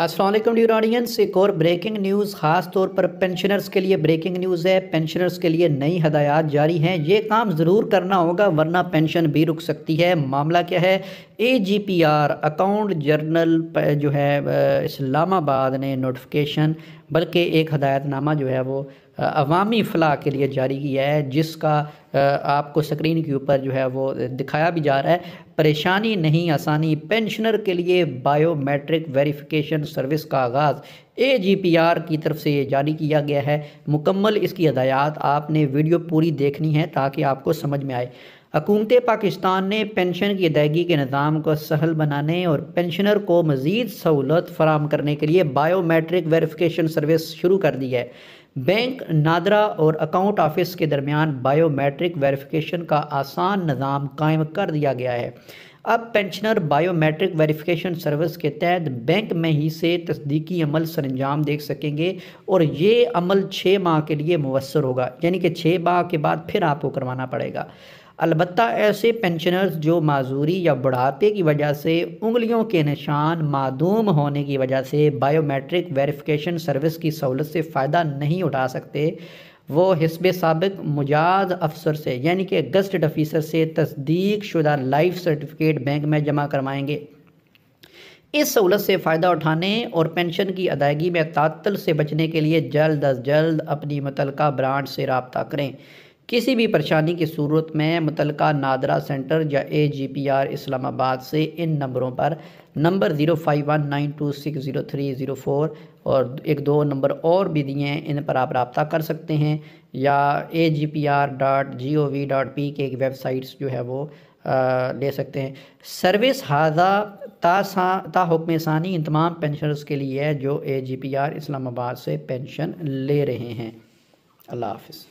Aslam ड्यूर audience एक और breaking news ख़ास तौर पर पेंशनर्स के लिए ब्रेकिंग न्यूज़ है पेंशनर्स के लिए नई हदायत जारी हैं ये काम ज़रूर करना होगा वरना पेंशन भी रुक सकती है मामला क्या है A G P R account general जो है इस्लामाबाद ने नोटिफिकेशन बल्कि एक हदायतनामा जो है वो अवामी फ़लाह के लिए जारी किया है जिसका आपको स्क्रीन के ऊपर जो है वो दिखाया भी जा रहा है परेशानी नहीं आसानी पेंशनर के लिए बायोमेट्रिक वेरिफिकेशन सर्विस का आगाज़ ए जी पी आर की तरफ से ये जारी किया गया है मुकम्मल इसकी हदायत आपने वीडियो पूरी देखनी है ताकि आपको समझ में आए हकूमत पाकिस्तान ने पेंशन की अदायगी के निज़ाम को सहल बनाने और पेंशनर को मज़ीद सहूलत फराम करने के लिए बायोमेट्रिक वेरिफिकेशन सर्विस शुरू कर दी है बैंक नादरा और अकाउंट ऑफिस के दरमियान बायोमेट्रिक वेरिफिकेशन का आसान निज़ाम कायम कर दिया गया है अब पेंशनर बायोमेट्रिक वेरिफिकेशन सर्विस के तहत बैंक में ही से तस्दीकी अमल अंजाम देख सकेंगे और ये अमल छः माह के लिए मवसर होगा यानी कि छः माह के बाद फिर आपको करवाना पड़ेगा अलबत् ऐसे पेंशनर्स जो माजूरी या बुढ़ापे की वजह से उंगलियों के निशान मादूम होने की वजह से बायोमेट्रिक वेरिफिकेशन सर्विस की सहूलत से फ़ायदा नहीं उठा सकते वो हिसब सबक मुजाज अफसर से यानी कि गस्ट अफीसर से तस्दीक शुदा लाइफ सर्टिफिकेट बैंक में जमा करवाएंगे इस सहूलत से फ़ायदा उठाने और पेंशन की अदायगी में तातल से बचने के लिए जल्द अज जल्द अपनी मुतल ब्रांड से रबता करें किसी भी परेशानी की सूरत में मुतल नादरा सेंटर या A G P R Islamabad से इन नंबरों पर number zero five one nine two six zero three zero four और एक दो नंबर और भी दिए हैं इन पर आप रबता कर सकते हैं या A G P R dot G O V dot P K एक वेबसाइट्स जो है वो आ, ले सकते हैं सर्विस हाजा तासा ता सानी इन तमाम पेंशनर्स के लिए है जो A G P R Islamabad से पेंशन ले रहे हैं अल्लाह हाफिज़